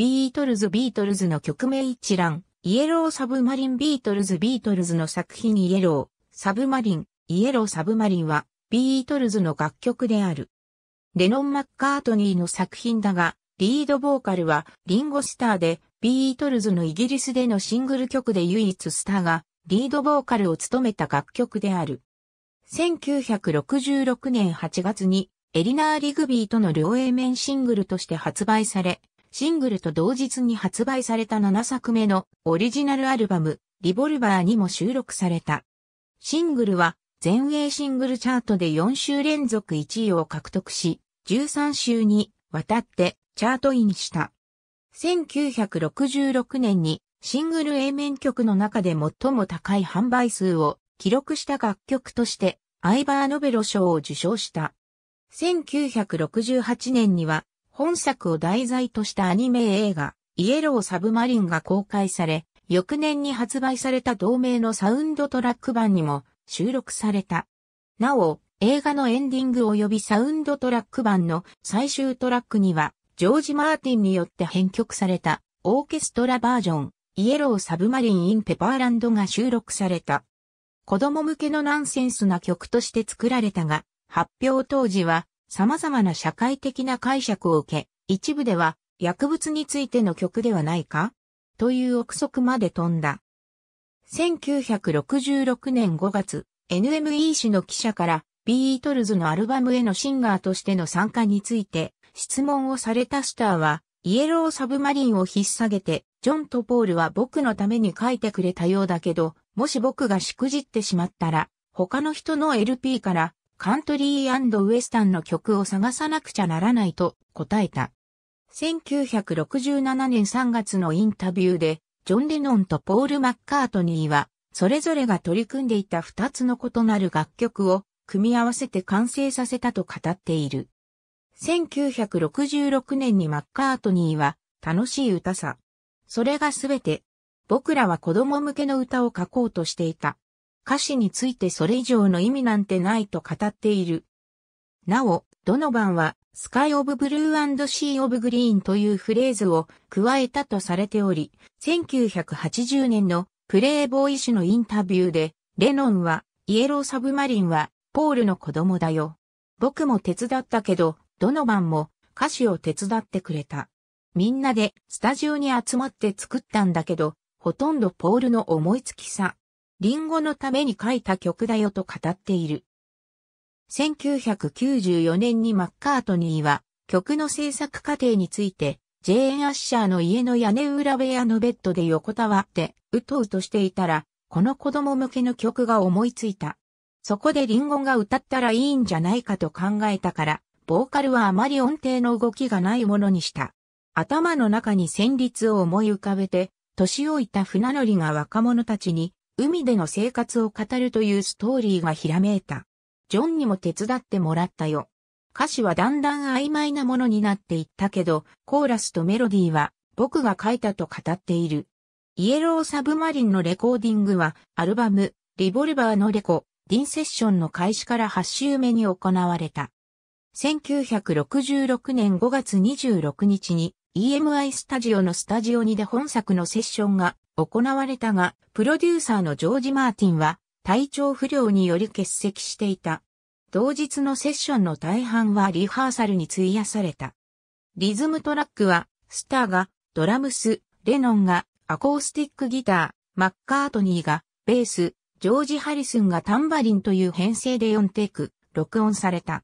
ビートルズビートルズの曲名一覧、イエローサブマリンビートルズビートルズの作品イエロー、サブマリン、イエローサブマリンはビートルズの楽曲である。レノン・マッカートニーの作品だが、リードボーカルはリンゴスターで、ビートルズのイギリスでのシングル曲で唯一スターがリードボーカルを務めた楽曲である。1966年8月にエリナー・リグビーとの両 A 面シングルとして発売され、シングルと同日に発売された7作目のオリジナルアルバム、リボルバーにも収録された。シングルは全英シングルチャートで4週連続1位を獲得し、13週にわたってチャートインした。1966年にシングル A 面曲の中で最も高い販売数を記録した楽曲としてアイバーノベロ賞を受賞した。1968年には本作を題材としたアニメ映画、イエローサブマリンが公開され、翌年に発売された同名のサウンドトラック版にも収録された。なお、映画のエンディング及びサウンドトラック版の最終トラックには、ジョージ・マーティンによって編曲されたオーケストラバージョン、イエローサブマリン・イン・ペパーランドが収録された。子供向けのナンセンスな曲として作られたが、発表当時は様々な社会的な解釈を受け、一部では薬物についての曲ではないかという憶測まで飛んだ。1966年5月、NME 氏の記者からビートルズのアルバムへのシンガーとしての参加について質問をされたスターは、イエローサブマリンを引っ提げて、ジョンとポールは僕のために書いてくれたようだけど、もし僕がしくじってしまったら、他の人の LP からカントリーウエスタンの曲を探さなくちゃならないと答えた。1967年3月のインタビューで、ジョン・レノンとポール・マッカートニーは、それぞれが取り組んでいた2つの異なる楽曲を組み合わせて完成させたと語っている。1966年にマッカートニーは、楽しい歌さ。それがすべて。僕らは子供向けの歌を書こうとしていた。歌詞についてそれ以上の意味なんてないと語っている。なお、ドノバンは、スカイ・オブ・ブルーシー・オブ・グリーンというフレーズを加えたとされており、1980年のプレイボーイ誌のインタビューで、レノンは、イエロー・サブマリンは、ポールの子供だよ。僕も手伝ったけど、ドノバンも歌詞を手伝ってくれた。みんなでスタジオに集まって作ったんだけど、ほとんどポールの思いつきさ。リンゴのために書いた曲だよと語っている。1994年にマッカートニーは曲の制作過程について、ジェーン・アッシャーの家の屋根裏部屋のベッドで横たわってうとうとしていたら、この子供向けの曲が思いついた。そこでリンゴが歌ったらいいんじゃないかと考えたから、ボーカルはあまり音程の動きがないものにした。頭の中に旋律を思い浮かべて、年老いた船乗りが若者たちに海での生活を語るというストーリーがひらめいた。ジョンにも手伝ってもらったよ。歌詞はだんだん曖昧なものになっていったけど、コーラスとメロディーは僕が書いたと語っている。イエローサブマリンのレコーディングは、アルバム、リボルバーのレコ、ディンセッションの開始から8週目に行われた。1966年5月26日に EMI スタジオのスタジオにで本作のセッションが行われたが、プロデューサーのジョージ・マーティンは体調不良により欠席していた。同日のセッションの大半はリハーサルに費やされた。リズムトラックは、スターが、ドラムス、レノンが、アコースティックギター、マッカートニーが、ベース、ジョージ・ハリスンがタンバリンという編成で4テイク、録音された。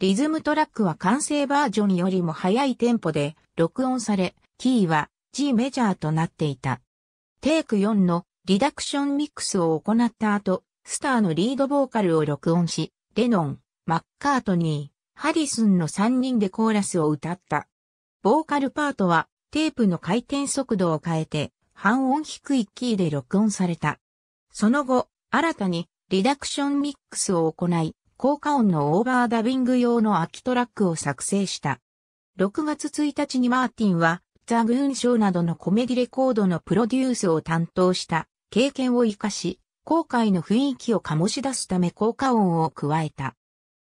リズムトラックは完成バージョンよりも速いテンポで録音され、キーは G メジャーとなっていた。テイク4のリダクションミックスを行った後、スターのリードボーカルを録音し、レノン、マッカートニー、ハリスンの3人でコーラスを歌った。ボーカルパートはテープの回転速度を変えて半音低いキーで録音された。その後、新たにリダクションミックスを行い、効果音のオーバーダビング用の空きトラックを作成した。6月1日にマーティンはザ・ムーンショーなどのコメディレコードのプロデュースを担当した経験を活かし、後悔の雰囲気を醸し出すため効果音を加えた。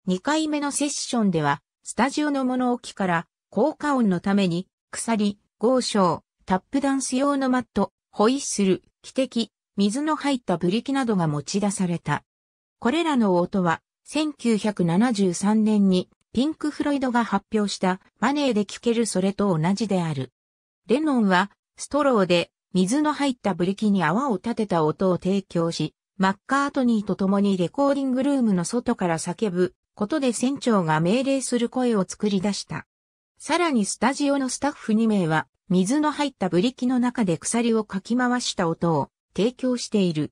2回目のセッションでは、スタジオの物置から効果音のために、鎖、合掌、タップダンス用のマット、ホイッスル、汽笛、水の入ったブリキなどが持ち出された。これらの音は、1973年にピンク・フロイドが発表したマネーで聴けるそれと同じである。レノンは、ストローで、水の入ったブリキに泡を立てた音を提供し、マッカートニーと共にレコーディングルームの外から叫ぶことで船長が命令する声を作り出した。さらにスタジオのスタッフ2名は、水の入ったブリキの中で鎖をかき回した音を提供している。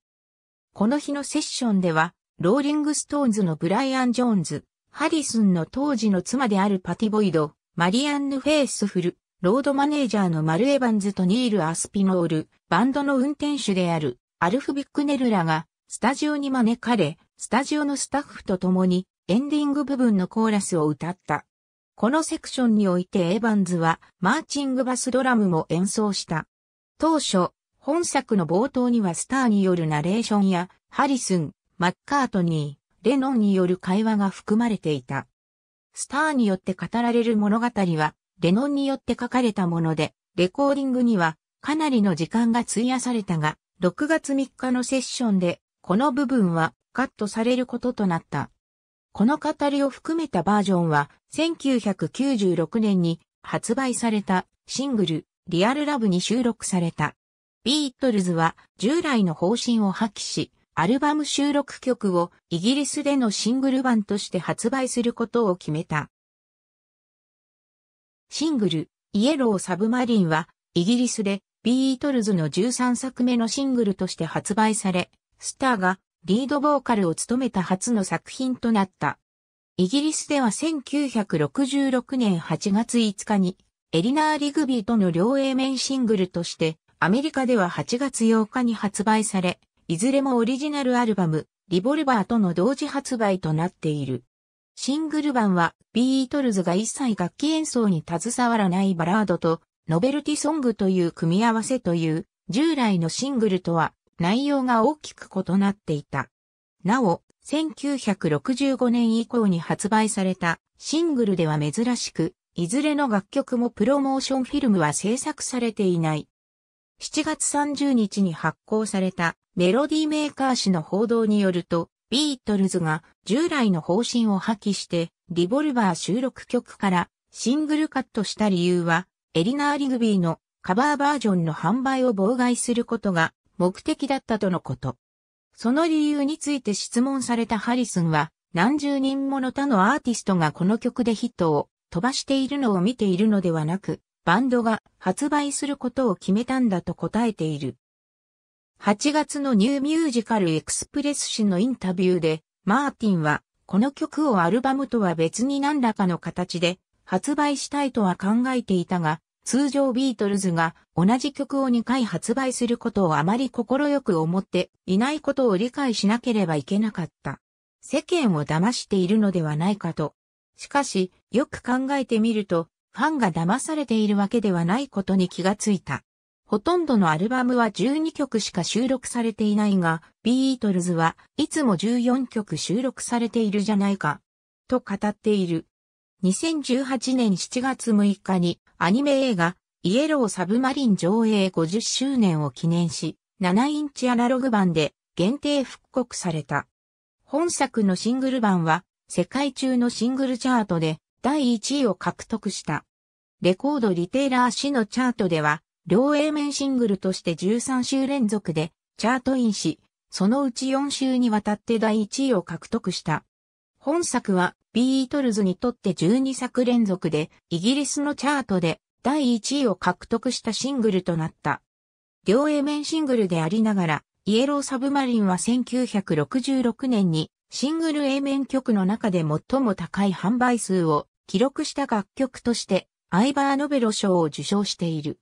この日のセッションでは、ローリングストーンズのブライアン・ジョーンズ、ハリスンの当時の妻であるパティボイド、マリアンヌ・フェイスフル、ロードマネージャーのマル・エバンズとニール・アスピノール、バンドの運転手であるアルフ・ビックネルらがスタジオに招かれ、スタジオのスタッフと共にエンディング部分のコーラスを歌った。このセクションにおいてエヴァンズはマーチングバスドラムも演奏した。当初、本作の冒頭にはスターによるナレーションやハリスン、マッカートニー、レノンによる会話が含まれていた。スターによって語られる物語はレノンによって書かれたもので、レコーディングにはかなりの時間が費やされたが、6月3日のセッションで、この部分はカットされることとなった。この語りを含めたバージョンは、1996年に発売されたシングル、リアルラブに収録された。ビートルズは従来の方針を破棄し、アルバム収録曲をイギリスでのシングル版として発売することを決めた。シングル、イエローサブマリンは、イギリスでビートルズの13作目のシングルとして発売され、スターがリードボーカルを務めた初の作品となった。イギリスでは1966年8月5日に、エリナー・リグビーとの両 A 面シングルとして、アメリカでは8月8日に発売され、いずれもオリジナルアルバム、リボルバーとの同時発売となっている。シングル版はビートルズが一切楽器演奏に携わらないバラードとノベルティソングという組み合わせという従来のシングルとは内容が大きく異なっていた。なお、1965年以降に発売されたシングルでは珍しく、いずれの楽曲もプロモーションフィルムは制作されていない。7月30日に発行されたメロディーメーカー誌の報道によると、ビートルズが従来の方針を破棄してリボルバー収録曲からシングルカットした理由はエリナー・リグビーのカバーバージョンの販売を妨害することが目的だったとのこと。その理由について質問されたハリスンは何十人もの他のアーティストがこの曲でヒットを飛ばしているのを見ているのではなく、バンドが発売することを決めたんだと答えている。8月のニューミュージカルエクスプレス誌のインタビューで、マーティンは、この曲をアルバムとは別に何らかの形で発売したいとは考えていたが、通常ビートルズが同じ曲を2回発売することをあまり快く思っていないことを理解しなければいけなかった。世間を騙しているのではないかと。しかし、よく考えてみると、ファンが騙されているわけではないことに気がついた。ほとんどのアルバムは12曲しか収録されていないが、ビートルズはいつも14曲収録されているじゃないか、と語っている。2018年7月6日にアニメ映画、イエローサブマリン上映50周年を記念し、7インチアナログ版で限定復刻された。本作のシングル版は、世界中のシングルチャートで第1位を獲得した。レコードリテイラー誌のチャートでは、両 A 面シングルとして13週連続でチャートインし、そのうち4週にわたって第1位を獲得した。本作はビートルズにとって12作連続でイギリスのチャートで第1位を獲得したシングルとなった。両 A 面シングルでありながら、イエローサブマリンは1966年にシングル A 面曲の中で最も高い販売数を記録した楽曲としてアイバーノベロ賞を受賞している。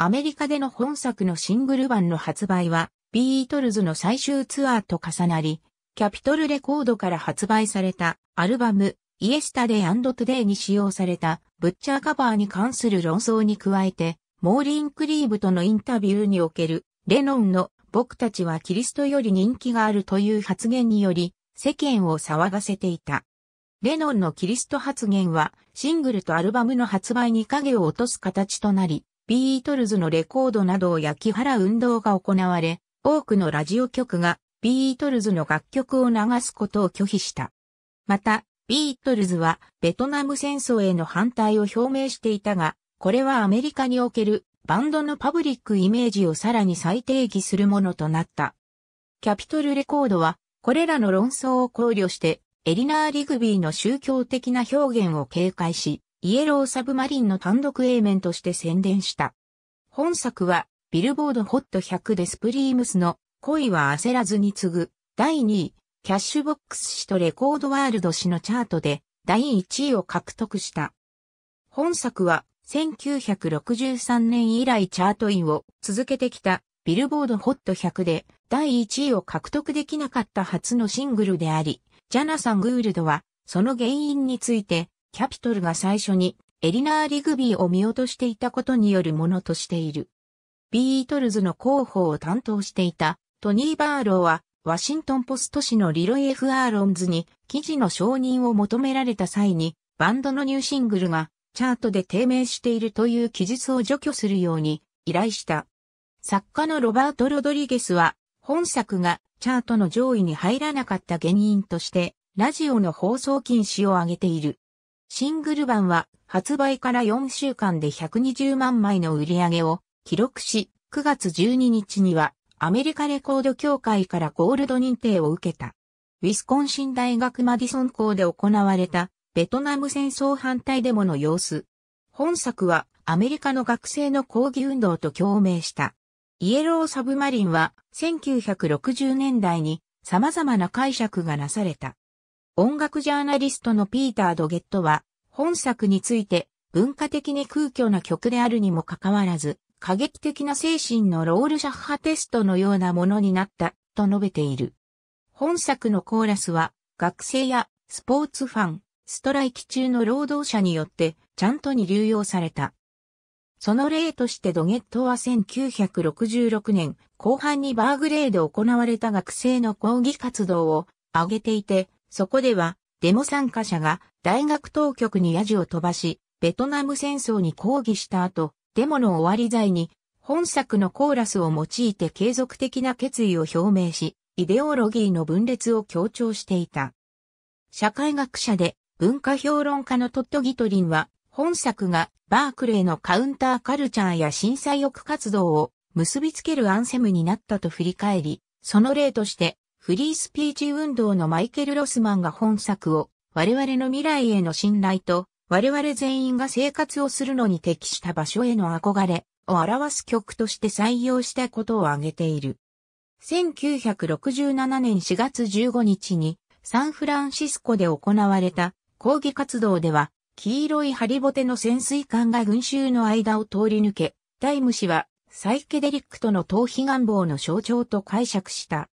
アメリカでの本作のシングル版の発売は、ビートルズの最終ツアーと重なり、キャピトルレコードから発売されたアルバム、イエスタデイトゥデイに使用されたブッチャーカバーに関する論争に加えて、モーリン・クリーブとのインタビューにおける、レノンの僕たちはキリストより人気があるという発言により、世間を騒がせていた。レノンのキリスト発言は、シングルとアルバムの発売に影を落とす形となり、ビートルズのレコードなどを焼き払う運動が行われ、多くのラジオ局がビートルズの楽曲を流すことを拒否した。また、ビートルズはベトナム戦争への反対を表明していたが、これはアメリカにおけるバンドのパブリックイメージをさらに再定義するものとなった。キャピトルレコードは、これらの論争を考慮して、エリナー・リグビーの宗教的な表現を警戒し、イエローサブマリンの単独 A 面として宣伝した。本作は、ビルボードホット100でスプリームスの恋は焦らずに次ぐ第2位、キャッシュボックス誌とレコードワールド誌のチャートで第1位を獲得した。本作は1963年以来チャートインを続けてきたビルボードホット100で第1位を獲得できなかった初のシングルであり、ジャナサン・グールドはその原因についてキャピトルが最初にエリナー・リグビーを見落としていたことによるものとしている。ビートルズの広報を担当していたトニー・バーローはワシントンポスト紙のリロイ・エフ・アーロンズに記事の承認を求められた際にバンドのニューシングルがチャートで低迷しているという記述を除去するように依頼した。作家のロバート・ロドリゲスは本作がチャートの上位に入らなかった原因としてラジオの放送禁止を挙げている。シングル版は発売から4週間で120万枚の売り上げを記録し、9月12日にはアメリカレコード協会からゴールド認定を受けた。ウィスコンシン大学マディソン校で行われたベトナム戦争反対デモの様子。本作はアメリカの学生の抗議運動と共鳴した。イエローサブマリンは1960年代に様々な解釈がなされた。音楽ジャーナリストのピーター・ドゲットは、本作について文化的に空虚な曲であるにもかかわらず、過激的な精神のロールシャッハテストのようなものになった、と述べている。本作のコーラスは、学生やスポーツファン、ストライキ中の労働者によって、ちゃんとに流用された。その例としてドゲットは1966年後半にバーグレーで行われた学生の抗議活動を挙げていて、そこでは、デモ参加者が大学当局にヤジを飛ばし、ベトナム戦争に抗議した後、デモの終わり際に、本作のコーラスを用いて継続的な決意を表明し、イデオロギーの分裂を強調していた。社会学者で文化評論家のトットギトリンは、本作がバークレーのカウンターカルチャーや震災抑活動を結びつけるアンセムになったと振り返り、その例としてフリースピーチ運動のマイケル・ロスマンが本作を、我々の未来への信頼と、我々全員が生活をするのに適した場所への憧れを表す曲として採用したことを挙げている。1967年4月15日にサンフランシスコで行われた抗議活動では黄色いハリボテの潜水艦が群衆の間を通り抜け、タイム氏はサイケデリックとの逃避願望の象徴と解釈した。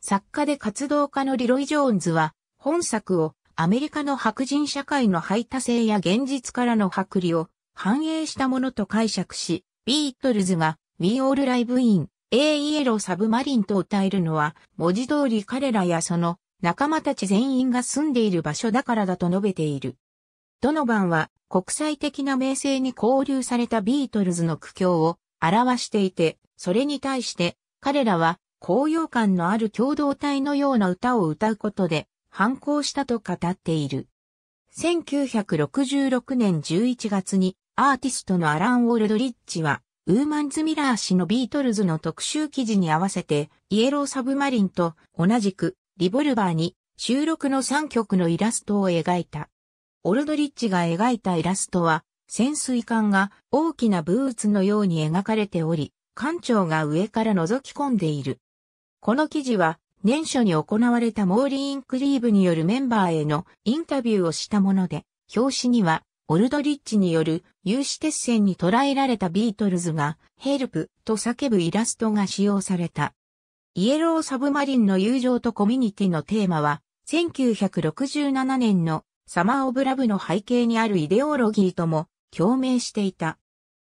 作家で活動家のリロイ・ジョーンズは、本作をアメリカの白人社会の排他性や現実からの剥離を反映したものと解釈し、ビートルズが We All Live In A Yellow Submarine と歌えるのは、文字通り彼らやその仲間たち全員が住んでいる場所だからだと述べている。ドノバンは国際的な名声に交流されたビートルズの苦境を表していて、それに対して彼らは高揚感のある共同体のような歌を歌うことで反抗したと語っている。1966年11月にアーティストのアラン・ウォルドリッチはウーマンズ・ミラー氏のビートルズの特集記事に合わせてイエロー・サブマリンと同じくリボルバーに収録の3曲のイラストを描いた。オルドリッチが描いたイラストは潜水艦が大きなブーツのように描かれており、艦長が上から覗き込んでいる。この記事は、年初に行われたモーリー・インクリーブによるメンバーへのインタビューをしたもので、表紙には、オルドリッチによる有刺鉄線に捉えられたビートルズが、ヘルプと叫ぶイラストが使用された。イエロー・サブマリンの友情とコミュニティのテーマは、1967年のサマー・オブ・ラブの背景にあるイデオロギーとも共鳴していた。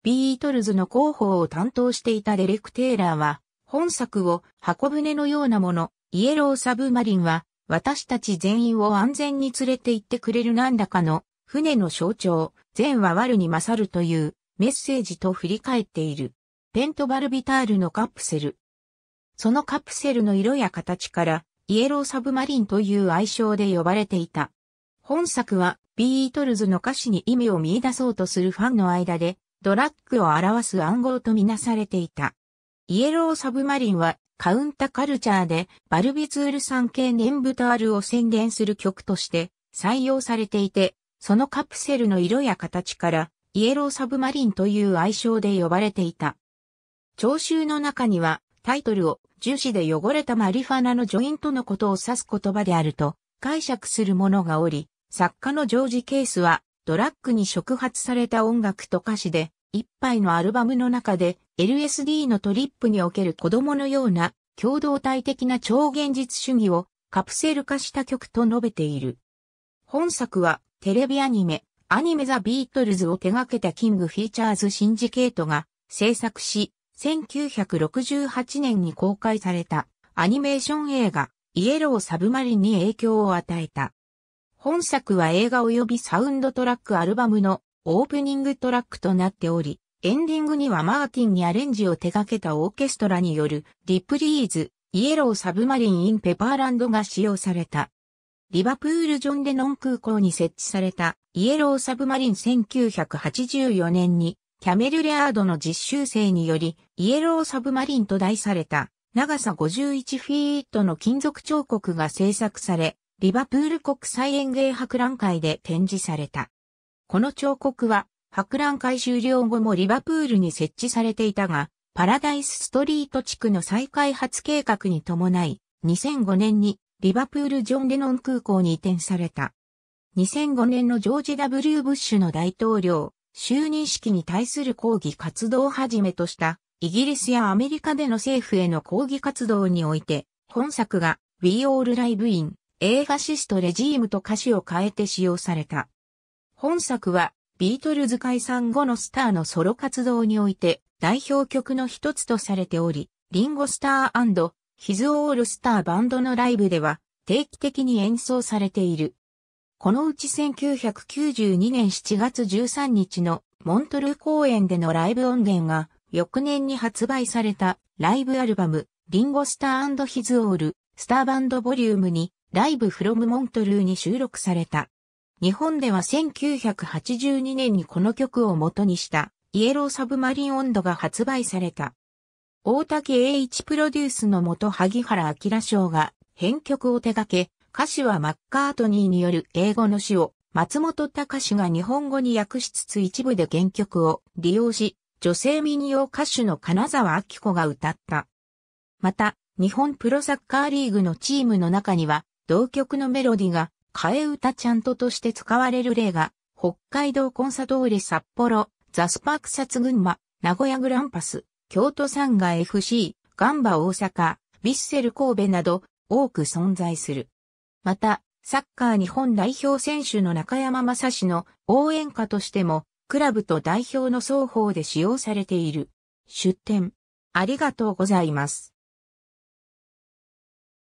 ビートルズの広報を担当していたデレク・テイラーは、本作を箱舟のようなもの、イエローサブマリンは、私たち全員を安全に連れて行ってくれる何らかの船の象徴、善は悪に勝るというメッセージと振り返っている。ペントバルビタールのカプセル。そのカプセルの色や形からイエローサブマリンという愛称で呼ばれていた。本作はビートルズの歌詞に意味を見出そうとするファンの間でドラッグを表す暗号とみなされていた。イエローサブマリンはカウンタカルチャーでバルビツール酸系念ブタールを宣伝する曲として採用されていて、そのカプセルの色や形からイエローサブマリンという愛称で呼ばれていた。聴衆の中にはタイトルを樹脂で汚れたマリファナのジョイントのことを指す言葉であると解釈する者がおり、作家のジョージ・ケースはドラッグに触発された音楽と歌詞で一杯のアルバムの中で LSD のトリップにおける子供のような共同体的な超現実主義をカプセル化した曲と述べている。本作はテレビアニメ、アニメザ・ビートルズを手掛けたキング・フィーチャーズ・シンジケートが制作し、1968年に公開されたアニメーション映画、イエロー・サブマリンに影響を与えた。本作は映画及びサウンドトラックアルバムのオープニングトラックとなっており、エンディングにはマーティンにアレンジを手掛けたオーケストラによるリプリーズ、イエローサブマリン・イン・ペパーランドが使用された。リバプールジョンデノン空港に設置されたイエローサブマリン1984年にキャメル・レアードの実習生によりイエローサブマリンと題された長さ51フィートの金属彫刻が制作され、リバプール国際園芸博覧会で展示された。この彫刻は、博覧会終了後もリバプールに設置されていたが、パラダイスストリート地区の再開発計画に伴い、2005年にリバプールジョン・レノン空港に移転された。2005年のジョージ・ W・ ブッシュの大統領、就任式に対する抗議活動をはじめとした、イギリスやアメリカでの政府への抗議活動において、本作が We All Live In、A ファシストレジームと歌詞を変えて使用された。本作はビートルズ解散後のスターのソロ活動において代表曲の一つとされており、リンゴスターヒズオールスターバンドのライブでは定期的に演奏されている。このうち1992年7月13日のモントルー公演でのライブ音源が翌年に発売されたライブアルバムリンゴスターヒズオールスターバンドボリュームにライブフロムモントルーに収録された。日本では1982年にこの曲を元にしたイエローサブマリンオンドが発売された。大竹栄一プロデュースの元萩原明賞が編曲を手掛け、歌詞はマッカートニーによる英語の詩を松本隆が日本語に訳しつつ一部で原曲を利用し、女性民謡歌手の金沢明子が歌った。また、日本プロサッカーリーグのチームの中には、同曲のメロディが替え歌ちゃんととして使われる例が、北海道コンサドーレ札幌、ザスパークサツ群馬、名古屋グランパス、京都サンガ FC、ガンバ大阪、ヴィッセル神戸など多く存在する。また、サッカー日本代表選手の中山正史の応援歌としても、クラブと代表の双方で使用されている。出展。ありがとうございます。